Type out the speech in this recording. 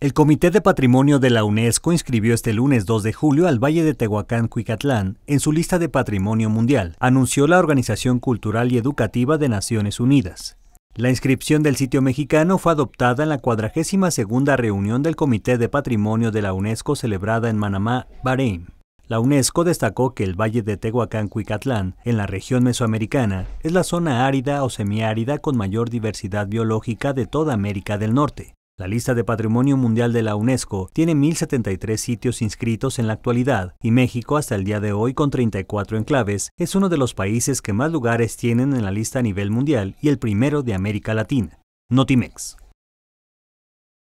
El Comité de Patrimonio de la UNESCO inscribió este lunes 2 de julio al Valle de Tehuacán, Cuicatlán, en su lista de Patrimonio Mundial, anunció la Organización Cultural y Educativa de Naciones Unidas. La inscripción del sitio mexicano fue adoptada en la 42 reunión del Comité de Patrimonio de la UNESCO celebrada en Manamá, Bahrein. La UNESCO destacó que el Valle de Tehuacán-Cuicatlán, en la región mesoamericana, es la zona árida o semiárida con mayor diversidad biológica de toda América del Norte. La lista de Patrimonio Mundial de la UNESCO tiene 1.073 sitios inscritos en la actualidad y México hasta el día de hoy con 34 enclaves es uno de los países que más lugares tienen en la lista a nivel mundial y el primero de América Latina. Notimex.